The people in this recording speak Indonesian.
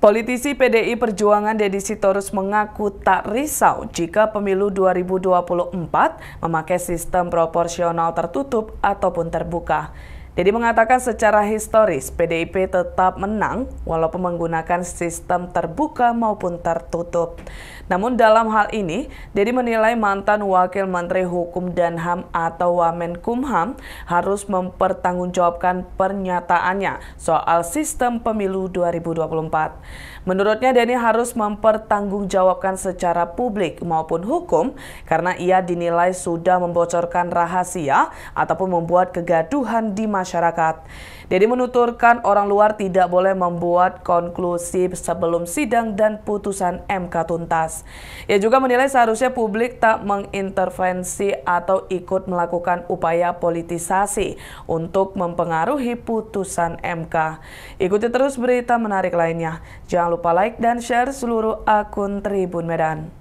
Politisi PDI Perjuangan Deddy Sitorus mengaku tak risau jika pemilu 2024 memakai sistem proporsional tertutup ataupun terbuka. Jadi mengatakan secara historis PDIP tetap menang walaupun menggunakan sistem terbuka maupun tertutup. Namun dalam hal ini, Dedi menilai mantan Wakil Menteri Hukum dan HAM atau Wamenkumham harus mempertanggungjawabkan pernyataannya soal sistem pemilu 2024. Menurutnya Dedi harus mempertanggungjawabkan secara publik maupun hukum karena ia dinilai sudah membocorkan rahasia ataupun membuat kegaduhan di masyarakat masyarakat. Dedi menuturkan orang luar tidak boleh membuat konklusi sebelum sidang dan putusan MK tuntas. Ia juga menilai seharusnya publik tak mengintervensi atau ikut melakukan upaya politisasi untuk mempengaruhi putusan MK. Ikuti terus berita menarik lainnya. Jangan lupa like dan share seluruh akun Tribun Medan.